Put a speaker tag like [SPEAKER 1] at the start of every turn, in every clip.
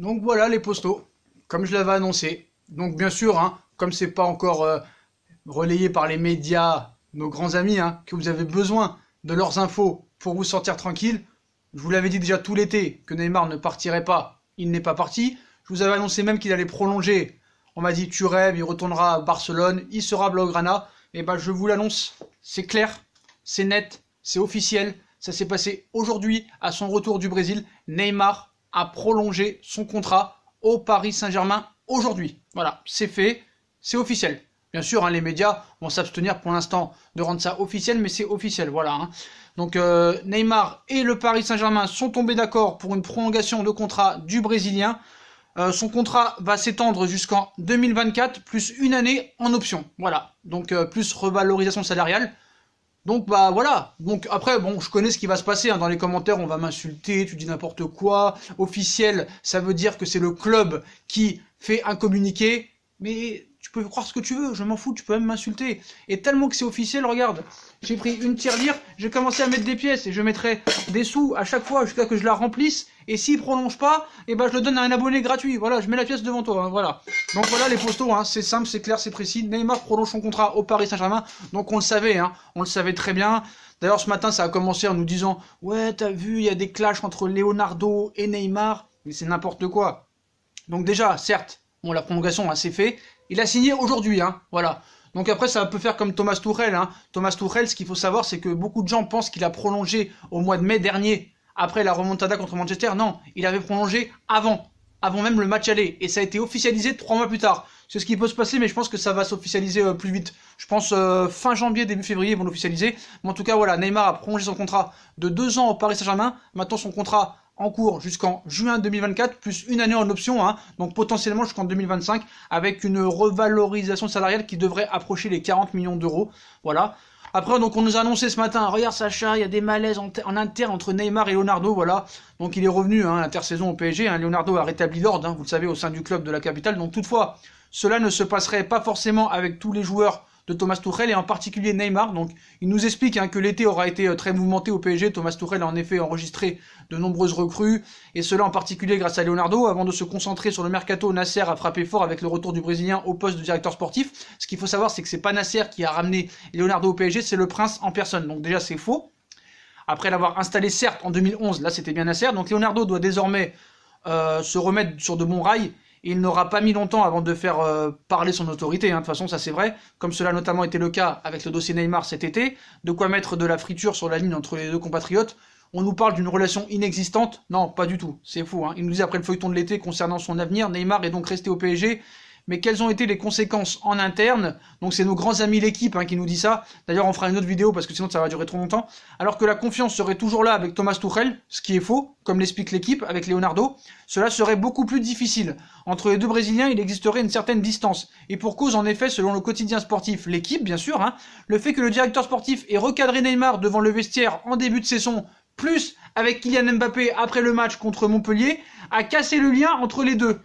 [SPEAKER 1] Donc voilà les postaux, comme je l'avais annoncé. Donc bien sûr, hein, comme c'est pas encore euh, relayé par les médias, nos grands amis, hein, que vous avez besoin de leurs infos pour vous sentir tranquille. Je vous l'avais dit déjà tout l'été que Neymar ne partirait pas. Il n'est pas parti. Je vous avais annoncé même qu'il allait prolonger. On m'a dit tu rêves, il retournera à Barcelone, il sera Blaugrana. Et eh ben je vous l'annonce, c'est clair, c'est net, c'est officiel. Ça s'est passé aujourd'hui à son retour du Brésil. Neymar à prolonger son contrat au Paris Saint-Germain aujourd'hui. Voilà, c'est fait, c'est officiel. Bien sûr, hein, les médias vont s'abstenir pour l'instant de rendre ça officiel, mais c'est officiel, voilà. Hein. Donc euh, Neymar et le Paris Saint-Germain sont tombés d'accord pour une prolongation de contrat du Brésilien. Euh, son contrat va s'étendre jusqu'en 2024, plus une année en option. Voilà, donc euh, plus revalorisation salariale. Donc bah voilà. Donc après bon, je connais ce qui va se passer. Hein. Dans les commentaires, on va m'insulter, tu dis n'importe quoi. Officiel, ça veut dire que c'est le club qui fait un communiqué. Mais tu peux croire ce que tu veux, je m'en fous, tu peux même m'insulter. Et tellement que c'est officiel, regarde, j'ai pris une tirelire, j'ai commencé à mettre des pièces et je mettrai des sous à chaque fois jusqu'à que je la remplisse et s'il prolonge pas, eh ben je le donne à un abonné gratuit. Voilà, je mets la pièce devant toi. Hein, voilà. Donc voilà les postaux. Hein. c'est simple, c'est clair, c'est précis. Neymar prolonge son contrat au Paris Saint-Germain. Donc on le savait, hein, on le savait très bien. D'ailleurs ce matin ça a commencé en nous disant ouais t'as vu il y a des clashs entre Leonardo et Neymar. Mais c'est n'importe quoi. Donc déjà certes, la prolongation hein, c'est fait. Il a signé aujourd'hui, voilà. Donc après, ça peut faire comme Thomas Tourel. Thomas Tourel, ce qu'il faut savoir, c'est que beaucoup de gens pensent qu'il a prolongé au mois de mai dernier après la remontada contre Manchester. Non, il avait prolongé avant, avant même le match aller. Et ça a été officialisé trois mois plus tard. C'est ce qui peut se passer, mais je pense que ça va s'officialiser euh, plus vite. Je pense euh, fin janvier, début février, ils vont l'officialiser. Mais en tout cas, voilà, Neymar a prolongé son contrat de deux ans au Paris Saint-Germain. Maintenant, son contrat en cours jusqu'en juin 2024, plus une année en option, hein. donc potentiellement jusqu'en 2025, avec une revalorisation salariale qui devrait approcher les 40 millions d'euros. Voilà. Après, donc, on nous a annoncé ce matin, regarde Sacha, il y a des malaises en, inter entre Neymar et Leonardo, voilà. Donc, il est revenu, hein, l'intersaison au PSG. Hein. Leonardo a rétabli l'ordre, hein, vous le savez, au sein du club de la capitale. Donc, toutefois, cela ne se passerait pas forcément avec tous les joueurs Thomas Tuchel et en particulier Neymar. Donc il nous explique hein, que l'été aura été euh, très mouvementé au PSG. Thomas Tuchel a en effet enregistré de nombreuses recrues et cela en particulier grâce à Leonardo. Avant de se concentrer sur le mercato, Nasser a frappé fort avec le retour du Brésilien au poste de directeur sportif. Ce qu'il faut savoir, c'est que c'est pas Nasser qui a ramené Leonardo au PSG, c'est le prince en personne. Donc déjà c'est faux. Après l'avoir installé certes en 2011, là c'était bien Nasser. Donc Leonardo doit désormais euh, se remettre sur de bons rails il n'aura pas mis longtemps avant de faire euh, parler son autorité, hein. de toute façon ça c'est vrai, comme cela a notamment été le cas avec le dossier Neymar cet été, de quoi mettre de la friture sur la ligne entre les deux compatriotes. On nous parle d'une relation inexistante Non, pas du tout, c'est fou. Hein. Il nous dit après le feuilleton de l'été concernant son avenir, Neymar est donc resté au PSG mais quelles ont été les conséquences en interne Donc c'est nos grands amis l'équipe hein, qui nous dit ça. D'ailleurs, on fera une autre vidéo parce que sinon ça va durer trop longtemps. Alors que la confiance serait toujours là avec Thomas Tuchel, ce qui est faux, comme l'explique l'équipe avec Leonardo, cela serait beaucoup plus difficile. Entre les deux Brésiliens, il existerait une certaine distance. Et pour cause, en effet, selon le quotidien sportif, l'équipe, bien sûr, hein, le fait que le directeur sportif ait recadré Neymar devant le vestiaire en début de saison plus avec Kylian Mbappé après le match contre Montpellier, a cassé le lien entre les deux.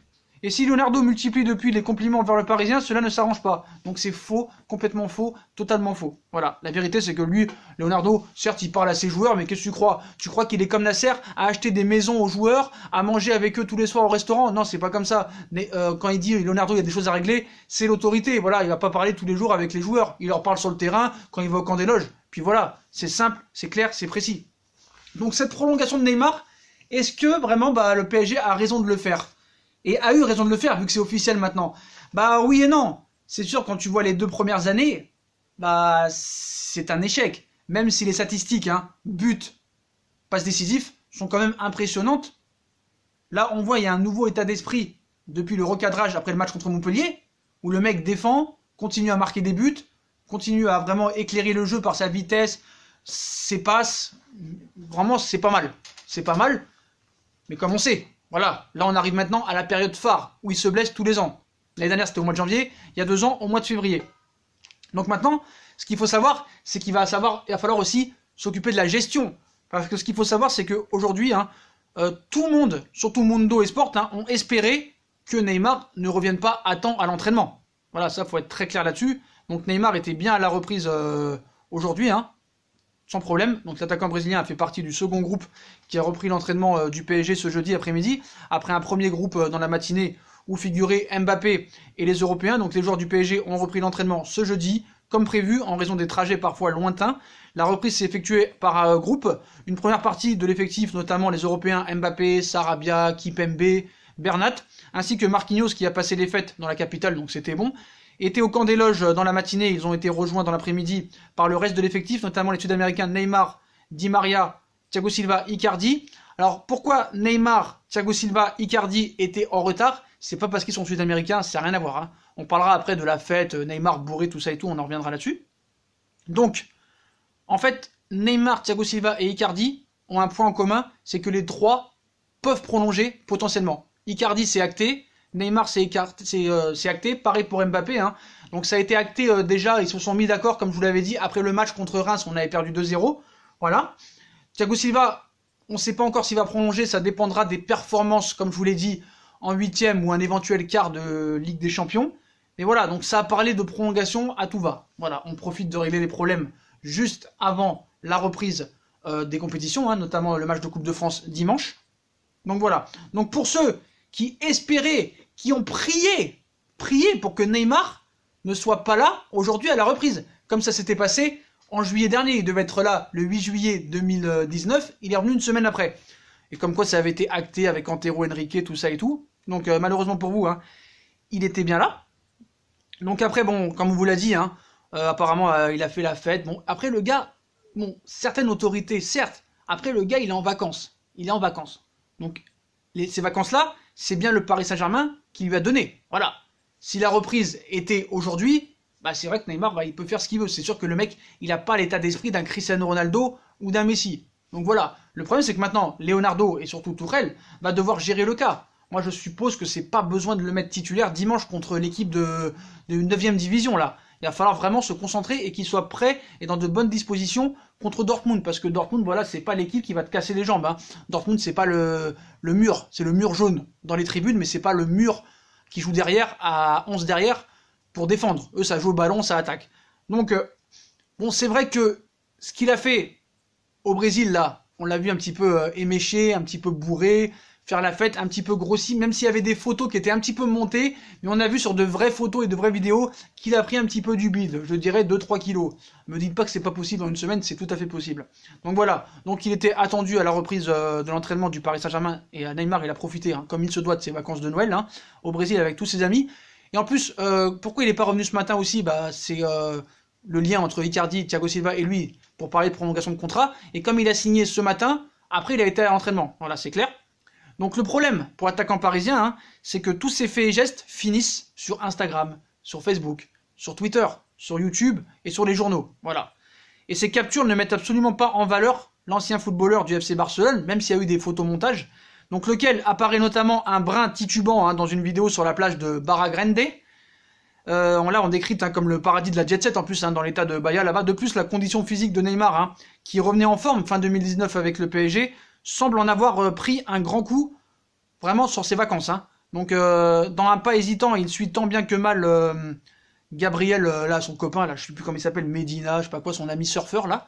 [SPEAKER 1] Et si Leonardo multiplie depuis les compliments vers le Parisien, cela ne s'arrange pas. Donc c'est faux, complètement faux, totalement faux. Voilà, la vérité c'est que lui, Leonardo, certes il parle à ses joueurs, mais qu'est-ce que tu crois Tu crois qu'il est comme Nasser à acheter des maisons aux joueurs, à manger avec eux tous les soirs au restaurant Non, c'est pas comme ça. Mais euh, quand il dit Leonardo, il y a des choses à régler, c'est l'autorité. Voilà, il va pas parler tous les jours avec les joueurs. Il leur parle sur le terrain quand il va au camp des loges. Puis voilà, c'est simple, c'est clair, c'est précis. Donc cette prolongation de Neymar, est-ce que vraiment bah, le PSG a raison de le faire et a eu raison de le faire vu que c'est officiel maintenant. Bah oui et non. C'est sûr, quand tu vois les deux premières années, bah c'est un échec. Même si les statistiques, hein, but, passe décisif, sont quand même impressionnantes. Là, on voit, il y a un nouveau état d'esprit depuis le recadrage après le match contre Montpellier, où le mec défend, continue à marquer des buts, continue à vraiment éclairer le jeu par sa vitesse, ses passes. Vraiment, c'est pas mal. C'est pas mal. Mais comme on sait, voilà, là on arrive maintenant à la période phare, où il se blesse tous les ans. L'année dernière c'était au mois de janvier, il y a deux ans au mois de février. Donc maintenant, ce qu'il faut savoir, c'est qu'il va, savoir, il va falloir aussi s'occuper de la gestion. Parce que ce qu'il faut savoir, c'est qu'aujourd'hui, hein, euh, tout le monde, surtout Mundo et Sport, hein, ont espéré que Neymar ne revienne pas à temps à l'entraînement. Voilà, ça faut être très clair là-dessus. Donc Neymar était bien à la reprise euh, aujourd'hui, hein, sans problème. Donc l'attaquant brésilien a fait partie du second groupe qui a repris l'entraînement euh, du PSG ce jeudi après-midi, après un premier groupe euh, dans la matinée où figuraient Mbappé et les Européens. Donc les joueurs du PSG ont repris l'entraînement ce jeudi, comme prévu, en raison des trajets parfois lointains. La reprise s'est effectuée par euh, groupe. Une première partie de l'effectif, notamment les Européens Mbappé, Sarabia, Kipembe, Bernat, ainsi que Marquinhos qui a passé les fêtes dans la capitale, donc c'était bon étaient au camp des loges euh, dans la matinée. Ils ont été rejoints dans l'après-midi par le reste de l'effectif, notamment les Sud-Américains Neymar, Di Maria, Thiago Silva, Icardi. Alors pourquoi Neymar, Thiago Silva, Icardi étaient en retard C'est pas parce qu'ils sont Sud-Américains, ça n'a rien à voir. Hein. On parlera après de la fête, euh, Neymar bourré, tout ça et tout, on en reviendra là-dessus. Donc, en fait, Neymar, Thiago Silva et Icardi ont un point en commun, c'est que les trois peuvent prolonger potentiellement. Icardi s'est acté, Neymar c'est euh, acté, pareil pour Mbappé. Hein. Donc ça a été acté euh, déjà, ils se sont mis d'accord, comme je vous l'avais dit, après le match contre Reims, on avait perdu 2-0. Voilà. Thiago Silva, on ne sait pas encore s'il va prolonger, ça dépendra des performances, comme je vous l'ai dit, en huitième ou un éventuel quart de Ligue des Champions. Mais voilà, donc ça a parlé de prolongation à tout va. Voilà, on profite de régler les problèmes juste avant la reprise euh, des compétitions, hein, notamment le match de Coupe de France dimanche. Donc voilà. Donc pour ceux qui espéraient qui ont prié, prié pour que Neymar ne soit pas là aujourd'hui à la reprise, comme ça s'était passé en juillet dernier. Il devait être là le 8 juillet 2019, il est revenu une semaine après. Et comme quoi ça avait été acté avec Antero Henrique, tout ça et tout. Donc euh, malheureusement pour vous, hein, il était bien là. Donc après, bon, comme on vous l'a dit, hein, euh, apparemment euh, il a fait la fête. Bon, après le gars, bon, certaines autorités, certes, après le gars il est en vacances. Il est en vacances. Donc ces vacances-là, c'est bien le Paris Saint-Germain qui lui a donné. Voilà. Si la reprise était aujourd'hui, bah, c'est vrai que Neymar, bah, il peut faire ce qu'il veut. C'est sûr que le mec, il n'a pas l'état d'esprit d'un Cristiano Ronaldo ou d'un Messi. Donc voilà. Le problème, c'est que maintenant, Leonardo et surtout Tourelle va devoir gérer le cas. Moi, je suppose que c'est pas besoin de le mettre titulaire dimanche contre l'équipe de, de 9ème division, là il va falloir vraiment se concentrer et qu'il soit prêt et dans de bonnes dispositions contre Dortmund parce que Dortmund voilà c'est pas l'équipe qui va te casser les jambes Dortmund, hein. Dortmund c'est pas le, mur c'est le mur jaune dans les tribunes mais c'est pas le mur qui joue derrière à 11 derrière pour défendre eux ça joue au ballon ça attaque donc euh, bon c'est vrai que ce qu'il a fait au Brésil là on l'a vu un petit peu euh, éméché un petit peu bourré faire la fête un petit peu grossie, même s'il y avait des photos qui étaient un petit peu montées, mais on a vu sur de vraies photos et de vraies vidéos qu'il a pris un petit peu du bide, je dirais 2-3 kilos. Me dites pas que c'est pas possible en une semaine, c'est tout à fait possible. Donc voilà, donc il était attendu à la reprise euh, de l'entraînement du Paris Saint-Germain et à Neymar il a profité, hein. comme il se doit de ses vacances de Noël, hein, au Brésil avec tous ses amis. Et en plus, euh, pourquoi il n'est pas revenu ce matin aussi Bah c'est euh, le lien entre Icardi, Thiago Silva et lui pour parler de prolongation de contrat. Et comme il a signé ce matin, après il a été à l'entraînement. Voilà, c'est clair. Donc le problème pour attaquant parisien, hein, c'est que tous ces faits et gestes finissent sur Instagram, sur Facebook, sur Twitter, sur YouTube et sur les journaux. Voilà. Et ces captures ne mettent absolument pas en valeur l'ancien footballeur du FC Barcelone, même s'il y a eu des photomontages. Donc lequel apparaît notamment un brin titubant hein, dans une vidéo sur la plage de Barra Grande. Euh, on, là, on décrit hein, comme le paradis de la jet set en plus dans l'état de Bahia là-bas. De plus, la condition physique de Neymar, qui revenait en forme fin 2019 avec le PSG, semble en avoir euh, pris un grand coup, vraiment sur ses vacances. Hein. Donc, euh, dans un pas hésitant, il suit tant bien que mal euh, Gabriel, là, son copain, là, je sais plus comment il s'appelle, Medina, je sais pas quoi, son ami surfeur, là.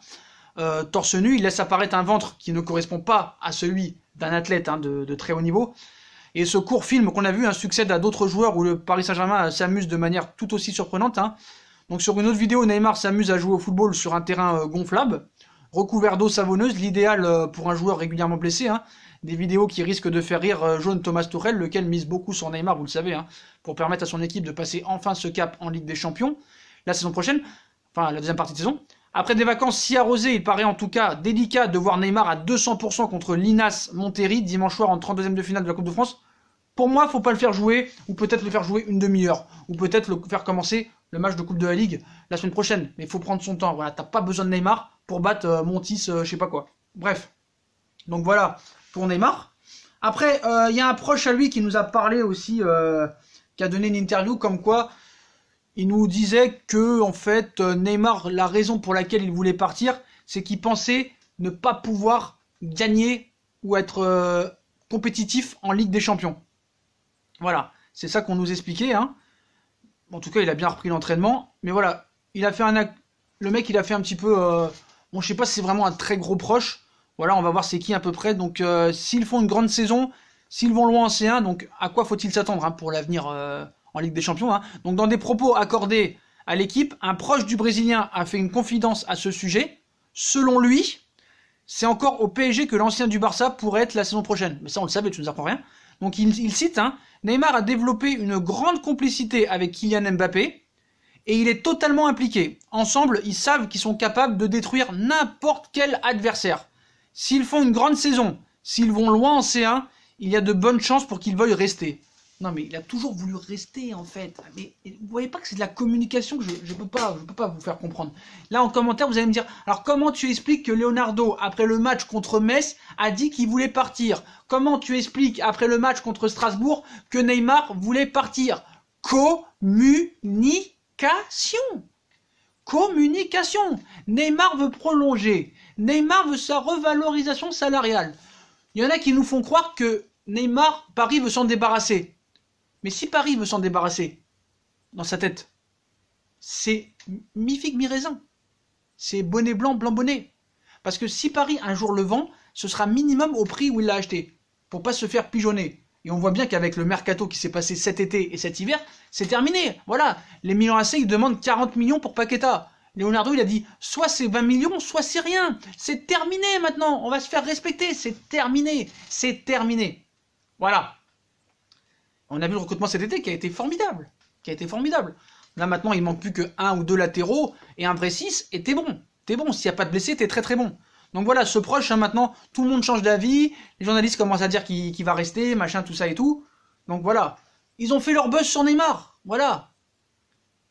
[SPEAKER 1] torse nu, il laisse apparaître un ventre qui ne correspond pas à celui d'un athlète hein, de, très haut niveau. Et ce court film qu'on a vu un succède à d'autres joueurs où le Paris Saint-Germain s'amuse de manière tout aussi surprenante. Hein. Donc sur une autre vidéo, Neymar s'amuse à jouer au football sur un terrain gonflable recouvert d'eau savonneuse, l'idéal euh, pour un joueur régulièrement blessé. Hein. Des vidéos qui risquent de faire rire euh, jaune Thomas Tourel, lequel mise beaucoup sur Neymar, vous le savez, hein, pour permettre à son équipe de passer enfin ce cap en Ligue des Champions la saison prochaine, enfin la deuxième partie de saison. Après des vacances si arrosées, il paraît en tout cas délicat de voir Neymar à 200% contre l'Inas Monterrey dimanche soir en 32e de finale de la Coupe de France. Pour moi, faut pas le faire jouer, ou peut-être le faire jouer une demi-heure, ou peut-être le faire commencer le match de Coupe de la Ligue la semaine prochaine. Mais il faut prendre son temps. Voilà, t'as pas besoin de Neymar pour battre euh, Montis, euh, je sais pas quoi. Bref. Donc voilà pour Neymar. Après, euh, il y a un proche à lui qui nous a parlé aussi, qui a donné une interview comme quoi il nous disait que en fait Neymar, la raison pour laquelle il voulait partir, c'est qu'il pensait ne pas pouvoir gagner ou être compétitif en Ligue des Champions. Voilà, c'est ça qu'on nous expliquait. Hein en tout cas, il a bien repris l'entraînement. Mais voilà, il a fait un. Le mec, il a fait un petit peu. Euh, bon, je sais pas si c'est vraiment un très gros proche. Voilà, on va voir c'est qui à peu près. Donc, euh, s'ils font une grande saison, s'ils vont loin en C1, donc à quoi faut-il s'attendre hein, pour l'avenir euh, en Ligue des Champions hein. Donc, dans des propos accordés à l'équipe, un proche du Brésilien a fait une confidence à ce sujet. Selon lui, c'est encore au PSG que l'ancien du Barça pourrait être la saison prochaine. Mais ça, on le savait, tu nous apprends rien. Donc il, cite, hein, Neymar a développé une grande complicité avec Kylian Mbappé et il est totalement impliqué. Ensemble, ils savent qu'ils sont capables de détruire n'importe quel adversaire. S'ils font une grande saison, s'ils vont loin en C1, il y a de bonnes chances pour qu'ils veuillent rester. Non, mais il a toujours voulu rester, en fait. Mais vous voyez pas que c'est de la communication que je ne je peux, peux, pas vous faire comprendre. Là, en commentaire, vous allez me dire alors, comment tu expliques que Leonardo, après le match contre Metz, a dit qu'il voulait partir Comment tu expliques, après le match contre Strasbourg, que Neymar voulait partir Communication Communication Neymar veut prolonger. Neymar veut sa revalorisation salariale. Il y en a qui nous font croire que Neymar, Paris veut s'en débarrasser. Mais si Paris veut s'en débarrasser, dans sa tête, c'est mi-figue, mi-raisin. C'est bonnet blanc, blanc bonnet. Parce que si Paris un jour le vend, ce sera minimum au prix où il l'a acheté, pour pas se faire pigeonner. Et on voit bien qu'avec le mercato qui s'est passé cet été et cet hiver, c'est terminé. Voilà, les millions AC ils demandent 40 millions pour Paqueta. Leonardo, il a dit soit c'est 20 millions, soit c'est rien. C'est terminé maintenant. On va se faire respecter. C'est terminé. C'est terminé. Voilà. On a vu le recrutement cet été qui a été formidable. Qui a été formidable. Là maintenant, il manque plus que un ou deux latéraux et un vrai 6 et t'es bon. T'es bon. S'il n'y a pas de blessé, t'es très très bon. Donc voilà, ce proche, hein, maintenant, tout le monde change d'avis. Les journalistes commencent à dire qu'il va rester, machin, tout ça et tout. Donc voilà. Ils ont fait leur buzz sur Neymar. Voilà.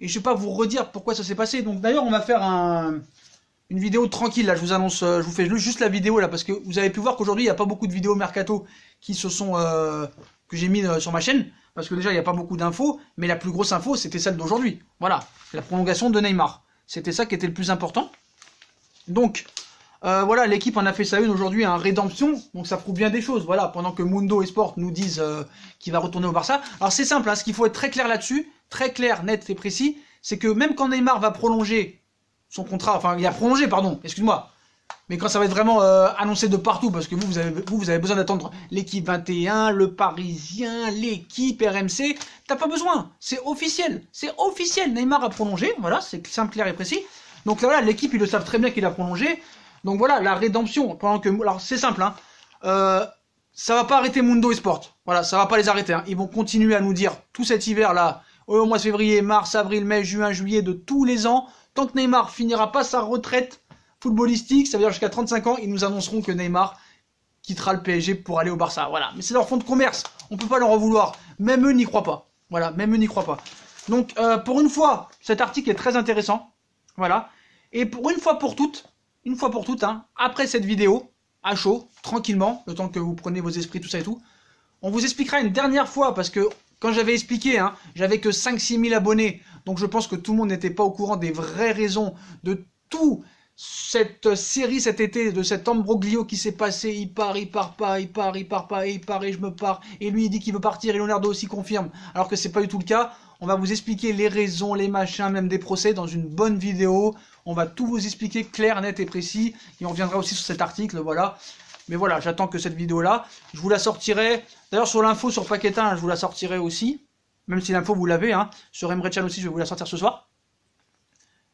[SPEAKER 1] Et je ne vais pas vous redire pourquoi ça s'est passé. Donc d'ailleurs, on va faire une vidéo tranquille. Là, je vous annonce, euh, je vous fais juste la vidéo là, parce que vous avez pu voir qu'aujourd'hui, il n'y a pas beaucoup de vidéos mercato qui se sont. Euh, que j'ai mis euh, sur ma chaîne, parce que déjà, il n'y a pas beaucoup d'infos, mais la plus grosse info, c'était celle d'aujourd'hui. Voilà, la prolongation de Neymar. C'était ça qui était le plus important. Donc, euh, voilà, l'équipe en a fait sa une aujourd'hui, un hein. rédemption, donc ça prouve bien des choses, voilà, pendant que Mundo et Sport nous disent euh, qu'il va retourner au Barça. Alors c'est simple, hein. ce qu'il faut être très clair là-dessus, très clair, net et précis, c'est que même quand Neymar va prolonger son contrat, enfin il a prolongé, pardon, excuse-moi, mais quand ça va être vraiment euh, annoncé de partout, parce que vous, vous avez, besoin d'attendre l'équipe 21, le Parisien, l'équipe RMC, t'as pas besoin. C'est officiel. C'est officiel. Neymar a prolongé. Voilà, c'est simple, clair et précis. Donc là, voilà, l'équipe, ils le savent très bien qu'il a prolongé. Donc voilà, la rédemption. Pendant que, alors c'est simple, hein. euh, ça va pas arrêter Mundo Esport. Voilà, ça va pas les arrêter. Hein. Ils vont continuer à nous dire tout cet hiver là, euh, au mois de février, mars, avril, mai, juin, juillet de tous les ans, tant que Neymar finira pas sa retraite footballistique, ça veut dire jusqu'à 35 ans, ils nous annonceront que Neymar quittera le PSG pour aller au Barça. Voilà. Mais c'est leur fond de commerce. On peut pas leur en vouloir. Même eux n'y croient pas. Voilà. Même eux n'y croient pas. Donc, euh, pour une fois, cet article est très intéressant. Voilà. Et pour une fois pour toutes, une fois pour toutes, hein, après cette vidéo, à chaud, tranquillement, le temps que vous prenez vos esprits, tout ça et tout, on vous expliquera une dernière fois parce que quand j'avais expliqué, hein, j'avais que 5-6 000 abonnés. Donc, je pense que tout le monde n'était pas au courant des vraies raisons de tout cette série cet été de cet ambroglio qui s'est passé, il part, il part pas, il part, il part pas, et il part et je me pars, et lui il dit qu'il veut partir et Leonardo aussi confirme, alors que c'est pas du tout le cas. On va vous expliquer les raisons, les machins, même des procès dans une bonne vidéo. On va tout vous expliquer clair, net et précis. Et on reviendra aussi sur cet article, voilà. Mais voilà, j'attends que cette vidéo-là, je vous la sortirai. D'ailleurs, sur l'info, sur Paquetin, hein, je vous la sortirai aussi. Même si l'info, vous l'avez. Hein. Sur Emre aussi, je vais vous la sortir ce soir.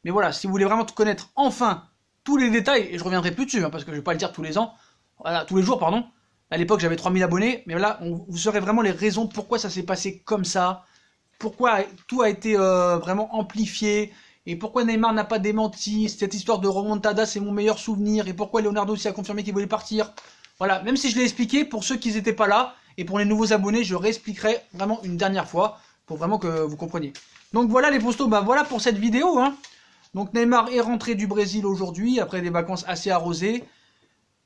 [SPEAKER 1] Mais voilà, si vous voulez vraiment connaître enfin tous les détails, et je reviendrai plus dessus, hein, parce que je vais pas le dire tous les ans, voilà, tous les jours, pardon. À l'époque, j'avais 3000 abonnés, mais là, vous saurez vraiment les raisons pourquoi ça s'est passé comme ça, pourquoi tout a été euh, vraiment amplifié, et pourquoi Neymar n'a pas démenti, cette histoire de remontada, c'est mon meilleur souvenir, et pourquoi Leonardo aussi a confirmé qu'il voulait partir. Voilà, même si je l'ai expliqué, pour ceux qui n'étaient pas là, et pour les nouveaux abonnés, je réexpliquerai vraiment une dernière fois, pour vraiment que vous compreniez. Donc voilà les postos, bah voilà pour cette vidéo, hein. Donc Neymar est rentré du Brésil aujourd'hui, après des vacances assez arrosées.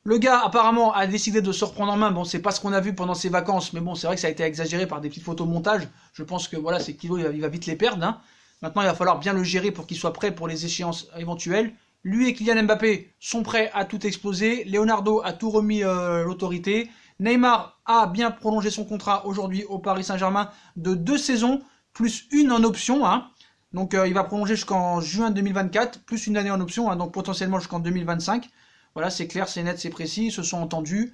[SPEAKER 1] Le gars apparemment a décidé de se reprendre en main. Bon, c'est pas ce qu'on a vu pendant ses vacances, mais bon, c'est vrai que ça a été exagéré par des petites photos montage. Je pense que voilà, ces kilos, il va vite les perdre. Hein. Maintenant, il va falloir bien le gérer pour qu'il soit prêt pour les échéances éventuelles. Lui et Kylian Mbappé sont prêts à tout exploser. Leonardo a tout remis euh, l'autorité. Neymar a bien prolongé son contrat aujourd'hui au Paris Saint-Germain de deux saisons, plus une en option. Hein. Donc euh, il va prolonger jusqu'en juin 2024, plus une année en option, hein, donc potentiellement jusqu'en 2025. Voilà, c'est clair, c'est net, c'est précis, ils se sont entendus.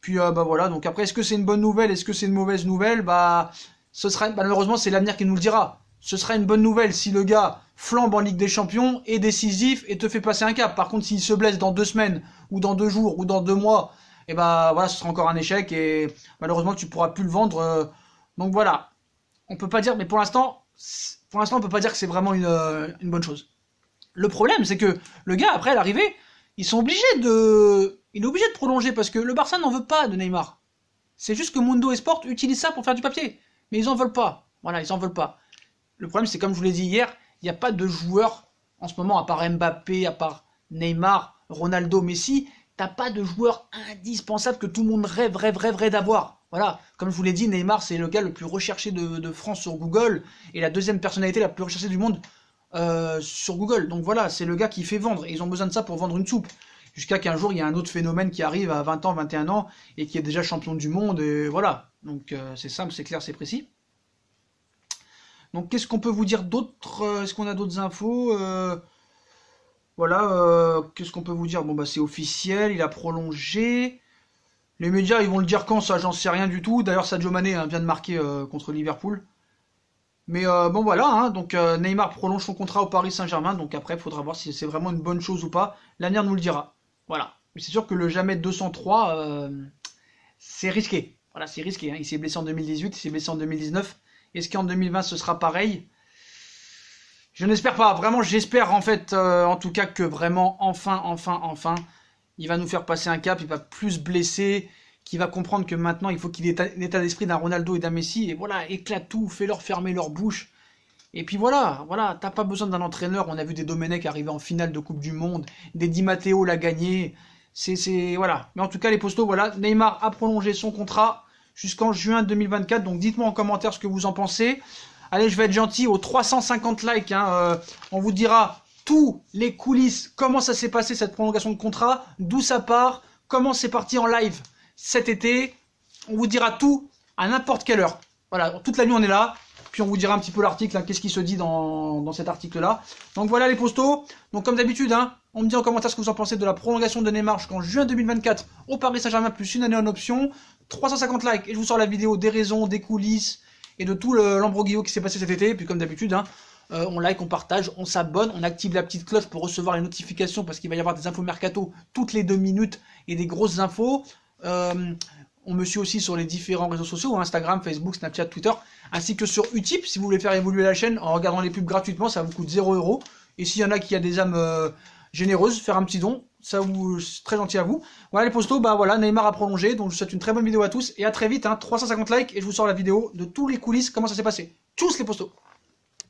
[SPEAKER 1] Puis euh, bah voilà, donc après, est-ce que c'est une bonne nouvelle, est-ce que c'est une mauvaise nouvelle Bah, ce sera bah, malheureusement c'est l'avenir qui nous le dira. Ce sera une bonne nouvelle si le gars flambe en Ligue des Champions, est décisif et te fait passer un cap. Par contre, s'il se blesse dans deux semaines, ou dans deux jours, ou dans deux mois, et eh bah voilà, ce sera encore un échec et malheureusement tu pourras plus le vendre. Euh. donc voilà, on peut pas dire, mais pour l'instant, pour l'instant, on peut pas dire que c'est vraiment euh, une, bonne chose. Le problème, c'est que le gars, après l'arrivée, ils sont obligés de. Il est obligé de prolonger parce que le Barça n'en veut pas de Neymar. C'est juste que Mundo Esport utilise ça pour faire du papier. Mais ils en veulent pas. Voilà, ils en veulent pas. Le problème, c'est comme je vous l'ai dit hier, il n'y a pas de joueur en ce moment, à part Mbappé, à part Neymar, Ronaldo, Messi, t'as pas de joueur indispensable que tout le monde rêve, rêve, rêve d'avoir. Voilà, comme je vous l'ai dit, Neymar, c'est le gars le plus recherché de, France sur Google et la deuxième personnalité la plus recherchée du monde euh, sur Google. Donc voilà, c'est le gars qui fait vendre. Et ils ont besoin de ça pour vendre une soupe. Jusqu'à qu'un jour, il y a un autre phénomène qui arrive à 20 ans, 21 ans et qui est déjà champion du monde. Et voilà. Donc euh, c'est simple, c'est clair, c'est précis. Donc qu'est-ce qu'on peut vous dire d'autre euh, Est-ce qu'on a d'autres infos Voilà, qu'est-ce qu'on peut vous dire Bon, bah c'est officiel, il a prolongé. Les médias, ils vont le dire quand ça, j'en sais rien du tout. D'ailleurs, Sadio Mané hein, vient de marquer euh, contre Liverpool. Mais euh, bon, voilà. Hein. donc euh, Neymar prolonge son contrat au Paris Saint-Germain. Donc après, il faudra voir si c'est vraiment une bonne chose ou pas. L'avenir nous le dira. Voilà. Mais c'est sûr que le jamais 203, c'est risqué. Voilà, c'est risqué. Hein. Il s'est blessé en 2018, il s'est blessé en 2019. Est-ce qu'en 2020, ce sera pareil Je n'espère pas. Vraiment, j'espère en fait, en tout cas, que vraiment, enfin, enfin, enfin il va nous faire passer un cap, il va plus blesser, qu'il va comprendre que maintenant il faut qu'il ait l'état d'esprit d'un Ronaldo et d'un Messi, et voilà, éclate tout, fais-leur fermer leur bouche. Et puis voilà, voilà, t'as pas besoin d'un entraîneur. On a vu des Domenech arriver en finale de Coupe du Monde, des Di Matteo l'a gagné. C'est, c'est, voilà. Mais en tout cas, les postos, voilà, Neymar a prolongé son contrat jusqu'en juin 2024. Donc dites-moi en commentaire ce que vous en pensez. Allez, je vais être gentil aux 350 likes. Hein, euh, on vous dira tous les coulisses, comment ça s'est passé cette prolongation de contrat, d'où ça part, comment c'est parti en live cet été. On vous dira tout à n'importe quelle heure. Voilà, toute la nuit on est là, puis on vous dira un petit peu l'article, hein, qu'est-ce qui se dit dans, cet article-là. Donc voilà les postos. Donc comme d'habitude, hein, on me dit en commentaire ce que vous en pensez de la prolongation de Neymar qu'en juin 2024 au Paris Saint-Germain, plus une année en option. 350 likes et je vous sors la vidéo des raisons, des coulisses et de tout l'embroguillot qui s'est passé cet été. puis comme d'habitude, hein, euh, on like, on partage, on s'abonne, on active la petite cloche pour recevoir les notifications parce qu'il va y avoir des infos mercato toutes les deux minutes et des grosses infos. Euh, on me suit aussi sur les différents réseaux sociaux, Instagram, Facebook, Snapchat, Twitter, ainsi que sur Utip. Si vous voulez faire évoluer la chaîne en regardant les pubs gratuitement, ça vous coûte 0 euros. Et s'il y en a qui a des âmes euh, généreuses, faire un petit don, ça vous, c'est très gentil à vous. Voilà les postos, bah voilà, Neymar a prolongé, donc je vous souhaite une très bonne vidéo à tous et à très vite, 350 hein. likes et je vous sors la vidéo de tous les coulisses, comment ça s'est passé. Tous les postos